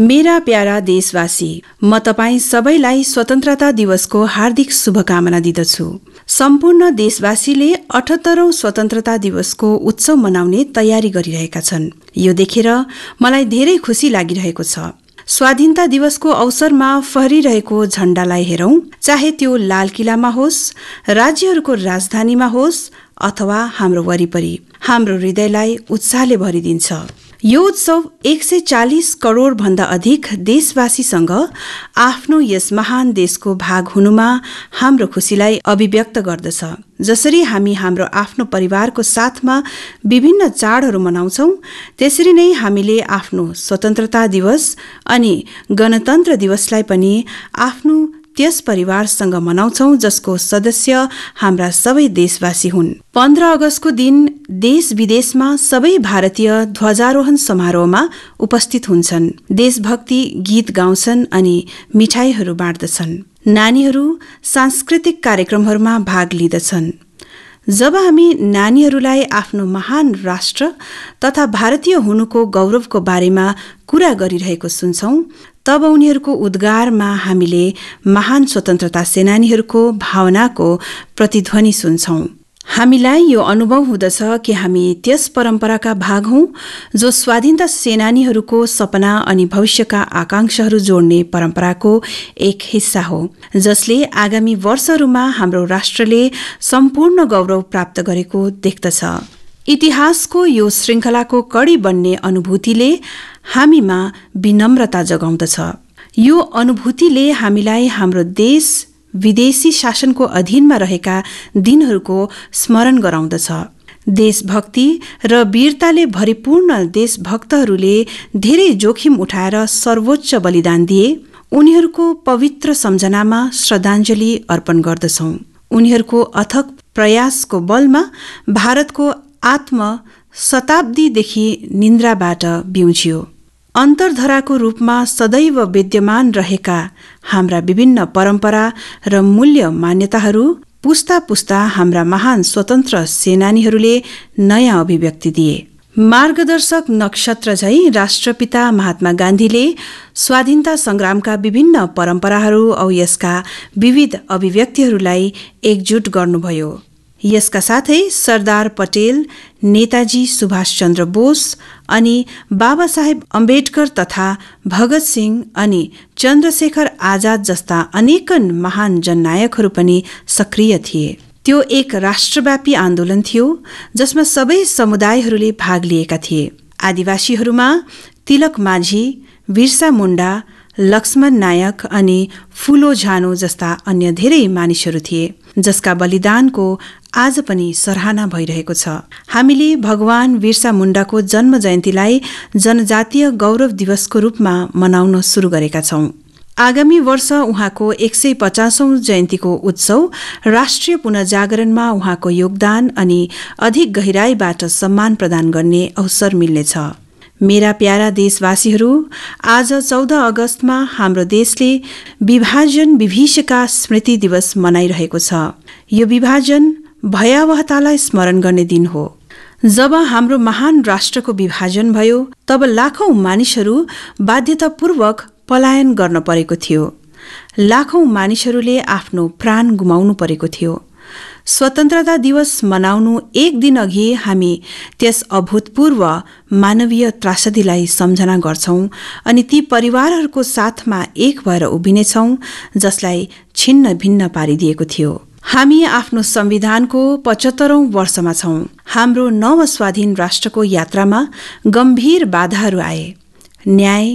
मेरा प्यारा देशवासी म तपाईँ सबैलाई स्वतन्त्रता दिवसको हार्दिक शुभकामना दिदछु सम्पूर्ण देशवासीले अठहत्तरौं स्वतन्त्रता दिवसको उत्सव मनाउने तयारी गरिरहेका छन् यो देखेर मलाई धेरै खुसी लागिरहेको छ स्वाधीनता दिवसको अवसरमा फहरिरहेको झण्डालाई हेरौं चाहे त्यो लाल किल्लामा होस् राज्यहरूको राजधानीमा होस् अथवा हाम्रो वरिपरि हाम्रो हृदयलाई उत्साहले भरिदिन्छ यो उत्सव एक सय चालिस भन्दा अधिक देशवासीसँग आफ्नो यस महान देशको भाग हुनुमा हाम्रो खुसीलाई अभिव्यक्त गर्दछ जसरी हामी हाम्रो आफ्नो परिवारको साथमा विभिन्न चाडहरू मनाउँछौ त्यसरी नै हामीले आफ्नो स्वतन्त्रता दिवस अनि गणतन्त्र दिवसलाई पनि आफ्नो त्यस परिवारसँग मनाउँछौ जसको सदस्य हाम्रा सबै देशवासी हुन् पन्ध्र अगस्तको दिन देश विदेशमा सबै भारतीय ध्वजारोहण समारोहमा उपस्थित हुन्छन् देशभक्ति गीत गाउँछन् अनि मिठाईहरू बाँड्दछन् नानीहरू सांस्कृतिक कार्यक्रमहरूमा भाग लिँदछन् जब हामी नानीहरूलाई आफ्नो महान राष्ट्र तथा भारतीय हुनुको गौरवको बारेमा कुरा गरिरहेको सुन्छौं तब उनीहरूको उद्गारमा हामीले महान स्वतन्त्रता सेनानीहरूको भावनाको प्रतिध्वनि सुन्छौँ हामीलाई यो अनुभव हुँदछ कि हामी त्यस परम्पराका भाग हौ जो स्वाधीनता सेनानीहरूको सपना अनि भविष्यका आकांक्षाहरू जोड्ने परम्पराको एक हिस्सा हो जसले आगामी वर्षहरूमा हाम्रो राष्ट्रले सम्पूर्ण गौरव प्राप्त गरेको देख्दछ इतिहासको यो श्रृङ्खलाको कडी बन्ने अनुभूतिले हामीमा विनम्रता जगाउँदछ यो अनुभूतिले हामीलाई हाम्रो देश विदेशी शासनको अधीनमा रहेका दिनहरूको स्मरण गराउँदछ देशभक्ति र वीरताले भरिपूर्ण देशभक्तहरूले धेरै जोखिम उठाएर सर्वोच्च बलिदान दिए उनीहरूको पवित्र सम्झनामा श्रद्धाञ्जली अर्पण गर्दछौं उनीहरूको अथक प्रयासको बलमा भारतको आत्म शताब्दीदेखि निन्द्राबाट बिउजियो अन्तर्धराको रूपमा सदैव विद्यमान रहेका हाम्रा विभिन्न परम्परा र मूल्य मान्यताहरू पुस्ता पुस्ता हाम्रा महान स्वतन्त्र सेनानीहरूले नयाँ अभिव्यक्ति दिए मार्गदर्शक नक्षत्र झै राष्ट्रपिता महात्मा गान्धीले स्वाधीनता संग्रामका विभिन्न परम्पराहरू औ यसका विविध अभिव्यक्तिहरूलाई एकजुट गर्नुभयो यसका साथै सरदार पटेल नेताजी सुभाष चन्द्र बोस अनि बाबा साहेब अम्बेडकर तथा भगत सिंह अनि चन्द्रशेखर आजाद जस्ता अनेकन महान जननायकहरू पनि सक्रिय थिए त्यो एक राष्ट्रव्यापी आन्दोलन थियो जसमा सबै समुदायहरूले भाग लिएका थिए आदिवासीहरूमा तिलक माझी बिरसा मुण्डा लक्ष्मण नायक अनि फुलो झानो जस्ता अन्य धेरै मानिसहरू थिए जसका बलिदानको आज पनि सराहना भइरहेको छ हामीले भगवान बिरसा मुण्डाको जन्म जयन्तीलाई जनजातीय गौरव दिवसको रूपमा मनाउन सुरु गरेका छौं आगामी वर्ष उहाँको एक सय पचासौं जयन्तीको उत्सव राष्ट्रिय पुनर्जागरणमा उहाँको योगदान अनि अधिक गहिराईबाट सम्मान प्रदान गर्ने अवसर मिल्नेछ मेरा प्यारा देशवासीहरू आज चौध अगस्तमा हाम्रो देशले विभाजन विभीषका स्मृति दिवस मनाइरहेको छ यो विभाजन भयावहतालाई स्मरण गर्ने दिन हो जब हाम्रो महान राष्ट्रको विभाजन भयो तब लाखौं मानिसहरू बाध्यतापूर्वक पलायन गर्न परेको थियो लाखौं मानिसहरूले आफ्नो प्राण गुमाउनु परेको थियो स्वतन्त्रता दिवस मनाउनु एक दिन अघि हामी त्यस अभूतपूर्व मानवीय त्रासदीलाई सम्झना गर्छौं अनि ती परिवारहरूको साथमा एक भएर उभिनेछौं जसलाई छिन्न भिन्न पारिदिएको थियो हामी आफ्नो संविधानको पचहत्तरौं वर्षमा छौं हाम्रो नव स्वाधीन राष्ट्रको यात्रामा गम्भीर बाधाहरू आए न्याय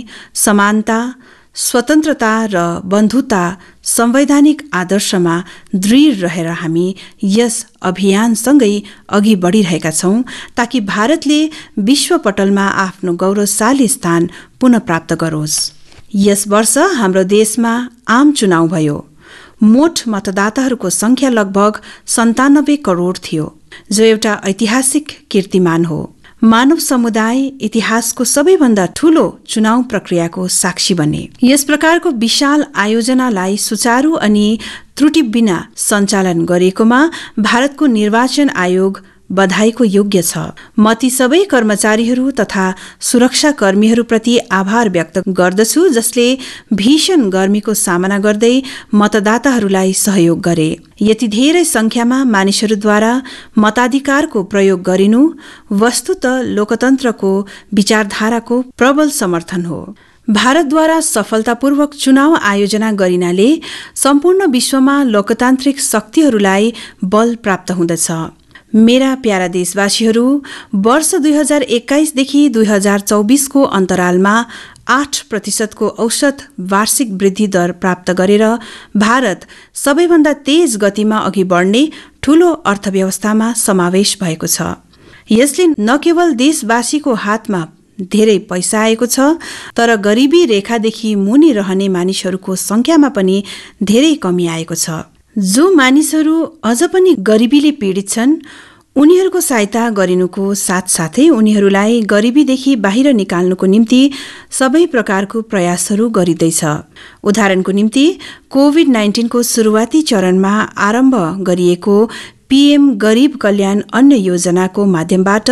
समानता स्वतन्त्रता र बन्धुता संवैधानिक आदर्शमा दृढ रहेर हामी यस अभियानसँगै अघि बढिरहेका छौं ताकि भारतले विश्वपटलमा आफ्नो गौरवशाली स्थान पुनः प्राप्त गरोस् यस वर्ष हाम्रो देशमा आम चुनाव भयो मोट मतदाताहरूको संख्या लगभग सन्तानब्बे करोड़ थियो जो एउटा ऐतिहासिक कीर्तिमान हो मानव समुदाय इतिहासको सबैभन्दा ठूलो चुनाव प्रक्रियाको साक्षी बने यस प्रकारको विशाल आयोजनालाई सुचारू अनि त्रुटि बिना सञ्चालन गरेकोमा भारतको निर्वाचन आयोग बधाईको योग्य छ म ती सबै कर्मचारीहरू तथा सुरक्षाकर्मीहरूप्रति आभार व्यक्त गर्दछु जसले भीषण गर्मीको सामना गर्दै मतदाताहरूलाई सहयोग गरे यति धेरै संख्यामा मानिसहरूद्वारा मताधिकारको प्रयोग गरिनु वस्तुत लोकतन्त्रको विचारधाराको प्रबल समर्थन हो भारतद्वारा सफलतापूर्वक चुनाव आयोजना गरिनाले सम्पूर्ण विश्वमा लोकतान्त्रिक शक्तिहरूलाई बल प्राप्त हुँदछ मेरा प्यारा देशवासीहरू वर्ष दुई हजार एक्काइसदेखि दुई हजार चौबिसको अन्तरालमा आठ प्रतिशतको औसत वार्षिक वृद्धि दर प्राप्त गरेर भारत सबैभन्दा तेज गतिमा अघि बढ्ने ठूलो अर्थव्यवस्थामा समावेश भएको छ यसले न केवल देशवासीको हातमा धेरै पैसा आएको छ तर गरिबी रेखादेखि मुनि रहने मानिसहरूको सङ्ख्यामा पनि धेरै कमी आएको छ जो मानिसहरू अझ पनि गरिबीले पीडित छन् उनीहरूको सहायता गरिनुको साथसाथै उनीहरूलाई गरिबीदेखि बाहिर निकाल्नुको निम्ति सबै प्रकारको प्रयासहरू गरिँदैछ उदाहरणको निम्ति कोभिड नाइन्टिनको सुरुवाती चरणमा आरम्भ गरिएको पीएम गरीब कल्याण अन्य योजनाको माध्यमबाट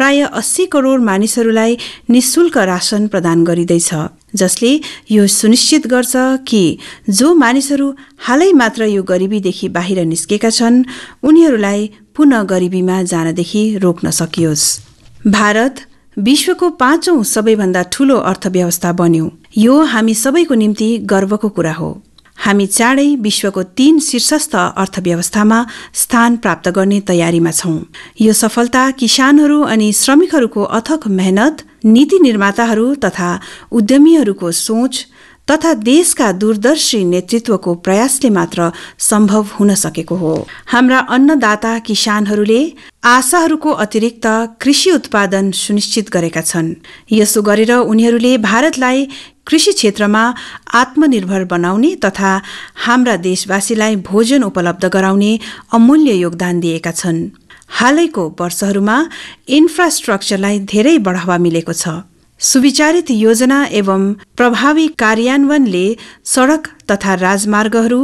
प्राय अस्सी करोड़ मानिसहरूलाई निशुल्क राशन प्रदान गरिँदैछ जसले यो सुनिश्चित गर्छ कि जो मानिसहरू हालै मात्र यो गरिबीदेखि बाहिर निस्केका छन् उनीहरूलाई पुनः गरिबीमा जानदेखि रोक्न सकियोस् भारत विश्वको पाँचौं सबैभन्दा ठूलो अर्थव्यवस्था बन्यो यो हामी सबैको निम्ति गर्वको कुरा हो हामी चाँडै विश्वको तीन शीर्षस्थ अर्थव्यवस्थामा स्थान प्राप्त गर्ने तयारीमा छौं यो सफलता किसानहरू अनि श्रमिकहरूको अथक मेहनत नीति निर्माताहरू तथा उद्यमीहरूको सोच तथा देशका दूरदर्शी नेतृत्वको प्रयासले मात्र सम्भव हुन सकेको हो हाम्रा अन्नदाता किसानहरूले आशाहरूको अतिरिक्त कृषि उत्पादन सुनिश्चित गरेका छन् यसो गरेर उनीहरूले भारतलाई कृषि क्षेत्रमा आत्मनिर्भर बनाउने तथा हाम्रा देशवासीलाई भोजन उपलब्ध गराउने अमूल्य योगदान दिएका छन् हालैको वर्षहरूमा इन्फ्रास्ट्रक्चरलाई धेरै बढावा मिलेको छ सुविचारित योजना एवं प्रभावी कार्यान्वयनले सड़क तथा राजमार्गहरू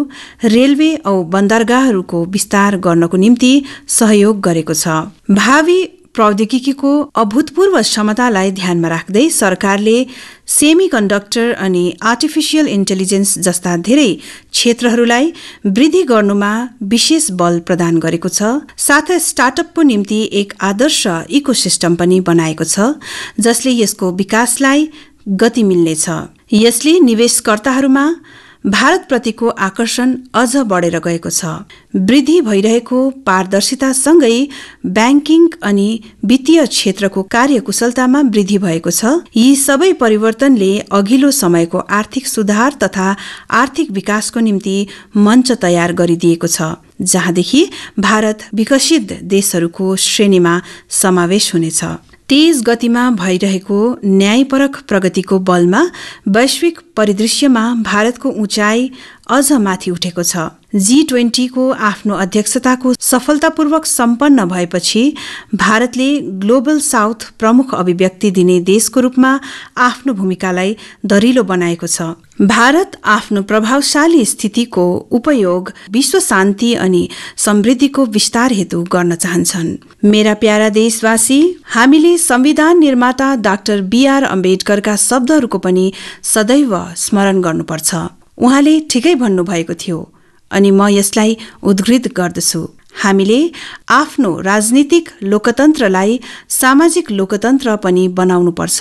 रेलवे औ बन्दरगाहहरूको विस्तार गर्नको निम्ति सहयोग गरेको छ भावी प्रौद्योगिकीको अभूतपूर्व क्षमतालाई ध्यानमा राख्दै सरकारले सेमी कन्डक्टर अनि आर्टिफिसियल इन्टेलिजेन्स जस्ता धेरै क्षेत्रहरूलाई वृद्धि गर्नुमा विशेष बल प्रदान गरेको छ साथै स्टार्टअपको निम्ति एक आदर्श इकोसिस्टम पनि बनाएको छ जसले यसको विकासलाई गति मिल्नेछ यसले निवेशकर्ताहरूमा भारतप्रतिको आकर्षण अझ बढेर गएको छ वृद्धि भइरहेको पारदर्शितासँगै ब्याङ्किङ अनि वित्तीय क्षेत्रको कार्यकुशलतामा वृद्धि भएको छ यी सबै परिवर्तनले अघिल्लो समयको आर्थिक सुधार तथा आर्थिक विकासको निम्ति मञ्च तयार गरिदिएको छ जहाँदेखि भारत विकसित देशहरूको श्रेणीमा समावेश हुनेछ तेज गतिमा भइरहेको न्यायपरक प्रगतिको बलमा वैश्विक परिदृश्यमा भारतको उचाइ अझ माथि उठेको छ जी ट्वेन्टीको आफ्नो अध्यक्षताको सफलतापूर्वक सम्पन्न भएपछि भारतले ग्लोबल साउथ प्रमुख अभिव्यक्ति दिने देशको रूपमा आफ्नो भूमिकालाई दरिलो बनाएको छ भारत आफ्नो प्रभावशाली स्थितिको उपयोग विश्व शान्ति अनि समृद्धिको विस्तार हेतु गर्न चाहन्छन् मेरा प्यारा देशवासी हामीले संविधान निर्माता डाक्टर बीआर अम्बेडकरका शब्दहरूको पनि सदैव स्मरण गर्नुपर्छ उहाँले ठिकै भन्नुभएको थियो अनि म यसलाई उद्घृत गर्दछु हामीले आफ्नो राजनीतिक लोकतन्त्रलाई सामाजिक लोकतन्त्र पनि बनाउनुपर्छ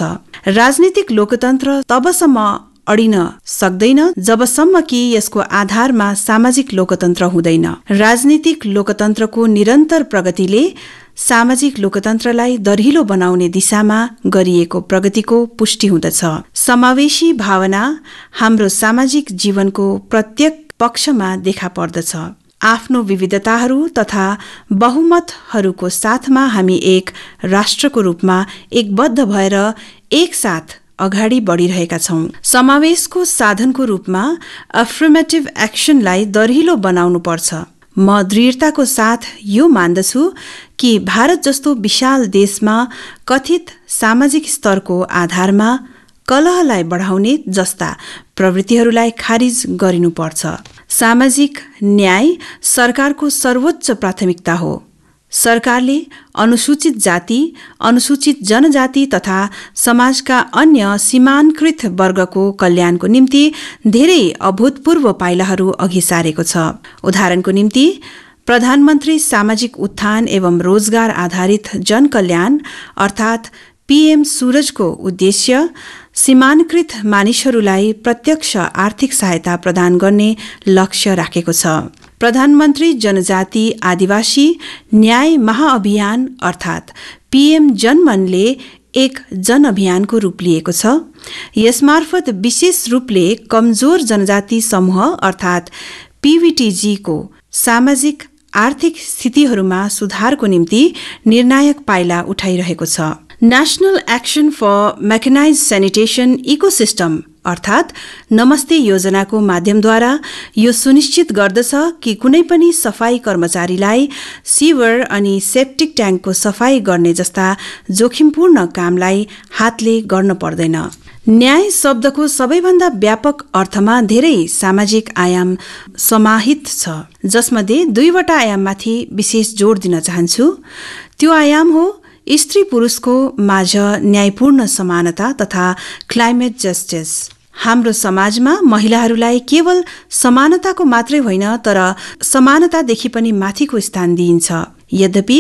राजनीतिक लोकतन्त्र तबसम्म अडिन सक्दैन जबसम्म कि यसको आधारमा सामाजिक लोकतन्त्र हुँदैन राजनीतिक लोकतन्त्रको निरन्तर प्रगतिले सामाजिक लोकतन्त्रलाई दरिलो बनाउने दिशामा गरिएको प्रगतिको पुष्टि हुँदछ समावेशी भावना हाम्रो सामाजिक जीवनको प्रत्येक पक्षमा देखा पर्दछ आफ्नो विविधताहरू तथा बहुमतहरूको साथमा हामी एक राष्ट्रको रूपमा एकबद्ध भएर एकसाथ अगाडि बढिरहेका छौँ समावेशको साधनको रूपमा अफर्मेटिभ एक्सनलाई दरिलो बनाउनु पर्छ म दृढताको साथ यो मान्दछु कि भारत जस्तो विशाल देशमा कथित सामाजिक स्तरको आधारमा कलहलाई बढाउने जस्ता प्रवृत्तिहरूलाई खारिज गरिनुपर्छ सामाजिक न्याय सरकारको सर्वोच्च प्राथमिकता हो सरकारले अनुसूचित जाति अनुसूचित जनजाति तथा समाजका अन्य सीमान्कृत वर्गको कल्याणको निम्ति धेरै अभूतपूर्व पाइलाहरू अघि सारेको छ उदाहरणको निम्ति प्रधानमन्त्री सामाजिक उत्थान एवं रोजगार आधारित जनकल्याण अर्थात पीएम सूरजको उद्देश्य सीमानकृत मानिसहरूलाई प्रत्यक्ष आर्थिक सहायता प्रदान गर्ने लक्ष्य राखेको छ प्रधानमन्त्री जनजाति आदिवासी न्याय महाअभियान अर्थात् पिएम जनमनले एक जनअभियानको रूप लिएको छ यसमार्फत विशेष रूपले कमजोर जनजाति समूह अर्थात् पिबिटिजीको सामाजिक आर्थिक स्थितिहरूमा सुधारको निम्ति निर्णायक पाइला उठाइरहेको छ national action for mechanised sanitation ecosystem अर्थात् नमस्ते योजनाको माध्यमद्वारा यो सुनिश्चित गर्दछ कि कुनै पनि सफाई कर्मचारीलाई सिवर अनि सेप्टिक ट्याङ्कको सफाई गर्ने जस्ता जोखिमपूर्ण कामलाई हातले गर्न पर्दैन न्याय शब्दको सबैभन्दा व्यापक अर्थमा धेरै सामाजिक आयाम समाहित छ जसमध्ये दुईवटा आयाममाथि विशेष जोड दिन चाहन्छु त्यो आयाम हो स्त्री पुरुषको माझ न्यायपूर्ण समानता तथा क्लाइमेट जस्टिस हाम्रो समाजमा महिलाहरूलाई केवल समानताको मात्रै होइन तर समानतादेखि पनि माथिको स्थान दिइन्छ यद्यपि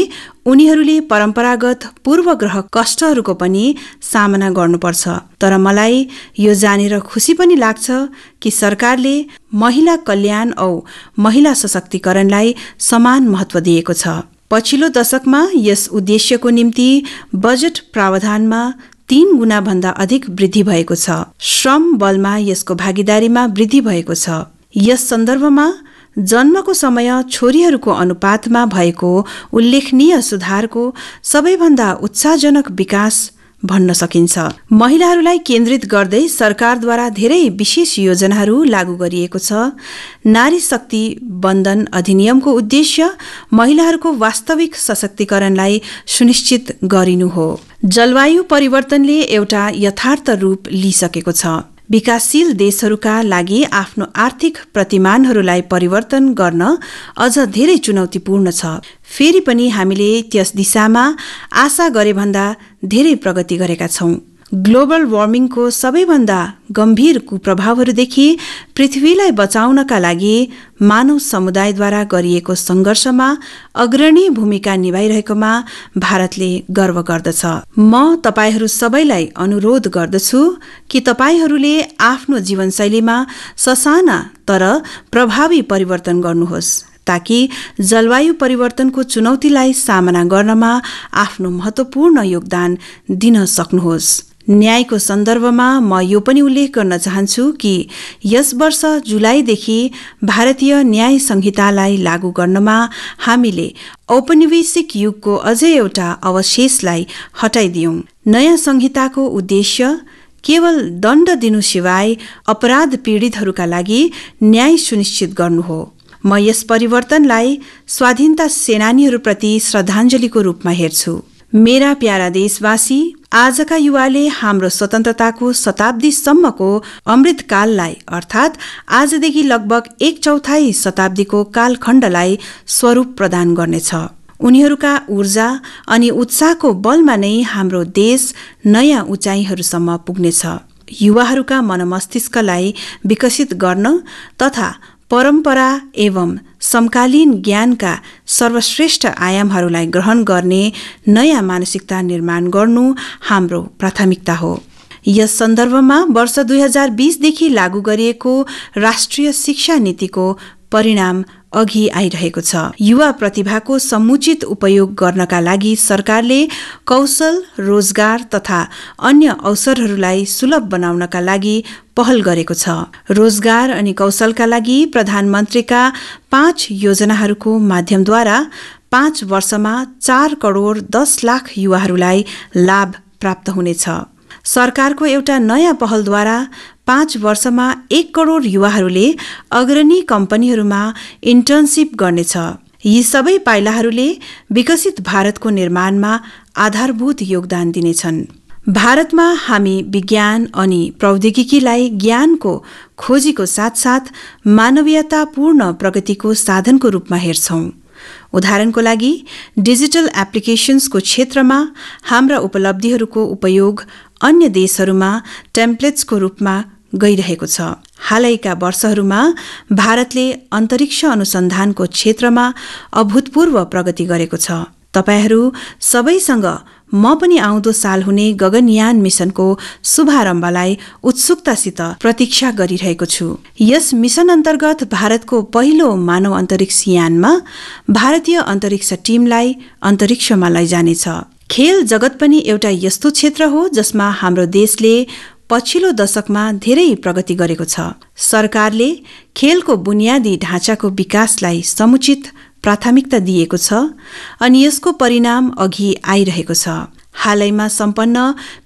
उनीहरूले परम्परागत पूर्वग्रह कष्टहरूको पनि सामना गर्नुपर्छ तर मलाई यो जानेर खुसी पनि लाग्छ कि सरकारले महिला कल्याण औ महिला सशक्तिकरणलाई समान महत्व दिएको छ पछिल्लो दशकमा यस उद्देश्यको निम्ति बजेट प्रावधानमा तीन गुणा भन्दा अधिक वृद्धि भएको छ श्रम बलमा यसको भागीदारीमा वृद्धि भएको छ यस सन्दर्भमा जन्मको समय छोरीहरूको अनुपातमा भएको उल्लेखनीय सुधारको सबैभन्दा उत्साहजनक विकास भन्न सकिन्छ महिलाहरूलाई केन्द्रित गर्दै सरकारद्वारा धेरै विशेष योजनाहरू लागू गरिएको छ नारी शक्ति बन्धन अधिनियमको उद्देश्य महिलाहरूको वास्तविक सशक्तिकरणलाई सुनिश्चित गरिनु हो जलवायु परिवर्तनले एउटा यथार्थ रूप लिइसकेको छ विकासशील देशहरूका लागि आफ्नो आर्थिक प्रतिमानहरूलाई परिवर्तन गर्न अझ धेरै चुनौतीपूर्ण छ फेरि पनि हामीले त्यस दिशामा आशा गरेभन्दा धेरै प्रगति गरेका छौँ ग्लोबल वार्मिङको सबैभन्दा गम्भीर कुप्रभावहरूदेखि पृथ्वीलाई बचाउनका लागि मानव समुदायद्वारा गरिएको सङ्घर्षमा अग्रणी भूमिका निभाइरहेकोमा भारतले गर्व गर्दछ म तपाईँहरू सबैलाई अनुरोध गर्दछु कि तपाईँहरूले आफ्नो जीवनशैलीमा ससाना तर प्रभावी परिवर्तन गर्नुहोस् ताकि जलवायु परिवर्तनको चुनौतीलाई सामना गर्नमा आफ्नो महत्वपूर्ण योगदान दिन सक्नुहोस् न्यायको सन्दर्भमा म यो पनि उल्लेख गर्न चाहन्छु कि यस वर्ष जुलाईदेखि भारतीय न्याय संहितालाई लागू गर्नमा हामीले औपनिवेशिक युगको अझै एउटा अवशेषलाई हटाइदियौं नयाँ संहिताको उद्देश्य केवल दण्ड दिनु सिवाय अपराध पीड़ितहरूका लागि न्याय सुनिश्चित गर्नु हो म यस परिवर्तनलाई स्वाधीनता सेनानीहरूप्रति श्रद्धाञ्जलीको रूपमा हेर्छु मेरा प्यारा देशवासी आजका युवाले हाम्रो स्वतन्त्रताको शताब्दीसम्मको अमृतकाललाई अर्थात् आजदेखि लगभग एक चौथाइ शताब्दीको कालखण्डलाई स्वरूप प्रदान गर्नेछ उनीहरूका ऊर्जा अनि उत्साहको बलमा नै हाम्रो देश नयाँ उचाइहरूसम्म पुग्नेछ युवाहरूका मनमस्तिष्कलाई विकसित गर्न तथा परम्परा एवं समकालीन ज्ञानका सर्वश्रेष्ठ आयामहरूलाई ग्रहण गर्ने नयाँ मानसिकता निर्माण गर्नु हाम्रो प्राथमिकता हो यस सन्दर्भमा वर्ष दुई हजार बिसदेखि लागू गरिएको राष्ट्रिय शिक्षा नीतिको परिणाम अघि आइरहेको छ युवा प्रतिभाको समुचित उपयोग गर्नका लागि सरकारले कौशल रोजगार तथा अन्य अवसरहरूलाई सुलभ बनाउनका लागि पहल गरेको छ रोजगार अनि कौशलका लागि प्रधानमन्त्रीका पाँच योजनाहरूको माध्यमद्वारा पाँच वर्षमा चार करोड दस लाख युवाहरूलाई लाभ प्राप्त हुनेछ सरकारको एउटा नयाँ पहलद्वारा पाँच वर्षमा एक करोड युवाहरूले अग्रणी कम्पनीहरूमा इन्टर्नसिप गर्नेछ यी सबै पाइलाहरूले विकसित भारतको निर्माणमा आधारभूत योगदान दिनेछन् भारतमा हामी विज्ञान अनि प्रौद्योगिकीलाई ज्ञानको खोजीको साथसाथ मानवीयतापूर्ण प्रगतिको साधनको रूपमा हेर्छौं उदाहरणको लागि डिजिटल एप्लिकेसन्सको क्षेत्रमा हाम्रा उपलब्धिहरूको उपयोग अन्य देशहरूमा टेम्प्लेट्सको रूपमा गइरहेको छ हालैका वर्षहरूमा भारतले अन्तरिक्ष अनुसन्धानको क्षेत्रमा अभूतपूर्व प्रगति गरेको छ तपाईँहरू सबैसँग म पनि आउँदो साल हुने गगनयान मिसनको शुभारम्भलाई उत्सुकतासित प्रतीक्षा गरिरहेको छु यस मिसन अन्तर्गत भारतको पहिलो मानव अन्तरिक्ष यानमा भारतीय अन्तरिक्ष टिमलाई अन्तरिक्षमा लैजानेछ खेल जगत पनि एउटा यस्तो क्षेत्र हो जसमा हाम्रो देशले पछिल्लो दशकमा धेरै प्रगति गरेको छ सरकारले खेलको बुनियादी ढाँचाको विकासलाई समुचित प्राथमिकता दिएको छ अनि यसको परिणाम अघि आइरहेको छ हालैमा सम्पन्न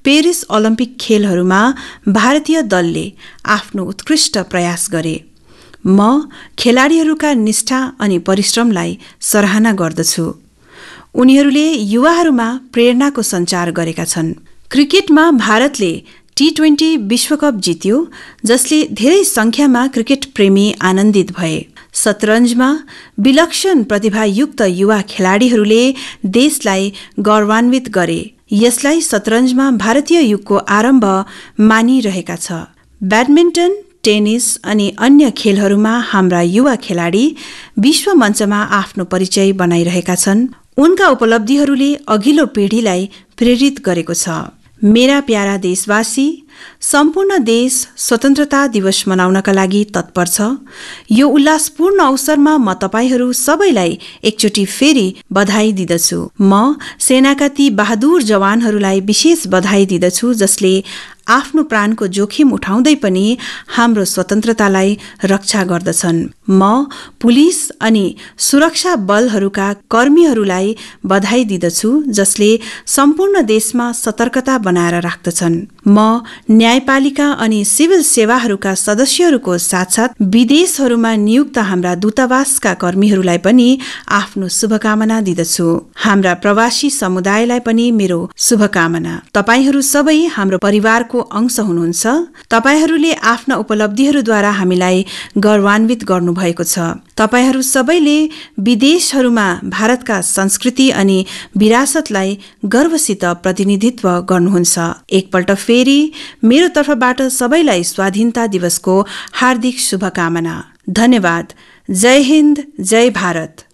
पेरिस ओलम्पिक खेलहरूमा भारतीय दलले आफ्नो उत्कृष्ट प्रयास गरे म खेलाडीहरूका निष्ठा अनि परिश्रमलाई सराहना गर्दछु उनीहरूले युवाहरूमा प्रेरणाको सञ्चार गरेका छन् क्रिकेटमा भारतले टी ट्वेन्टी विश्वकप जित्यो जसले धेरै संख्यामा क्रिकेट प्रेमी आनन्दित भए शतरञ्जमा विलक्षण प्रतिभायुक्त युवा खेलाडीहरूले देशलाई गौरवान्वित गरे यसलाई शतरञ्जमा भारतीय युगको आरम्भ मानिरहेका छ ब्याडमिन्टन टेनिस अनि अन्य खेलहरूमा हाम्रा युवा खेलाडी विश्व मञ्चमा आफ्नो परिचय बनाइरहेका छन् उनका उपलब्धिहरूले अघिल्लो पिँढीलाई प्रेरित गरेको छ मेरा प्यारा देशवासी सम्पूर्ण देश स्वतन्त्रता दिवस मनाउनका लागि तत्पर छ यो उल्लासपूर्ण अवसरमा म तपाईँहरू सबैलाई एकचोटि फेरि बधाई दिदछु म सेनाका ती बहादुर जवानहरूलाई विशेष बधाई दिदछु जसले आफ्नो प्राणको जोखिम उठाउँदै पनि हाम्रो स्वतन्त्रतालाई रक्षा गर्दछन् म पुलिस अनि सुरक्षा बलहरूका कर्मीहरूलाई बधाई दिदछु जसले सम्पूर्ण देशमा सतर्कता बनाएर राख्दछन् म न्यायपालिका अनि सिभिल सेवाहरूका सदस्यहरूको साथसाथ विदेशहरूमा नियुक्त हाम्रा दूतावासका कर्मीहरूलाई पनि आफ्नो शुभकामना दिदछु हाम्रा प्रवासी समुदायलाई पनि मेरो शुभकामना तपाईँहरू सबै हाम्रो परिवारको अंश हुनुहुन्छ तपाईँहरूले आफ्ना उपलब्धिहरूद्वारा हामीलाई गौरवान्वित गर्नुभएको छ तपाईँहरू सबैले विदेशहरूमा भारतका संस्कृति अनि विरासतलाई गर्वसित प्रतिनिधित्व गर्नुहुन्छ एकपल्ट फेरि फेरि मेरो तर्फबाट सबैलाई स्वाधीनता दिवसको हार्दिक शुभकामना धन्यवाद जय हिन्द जय भारत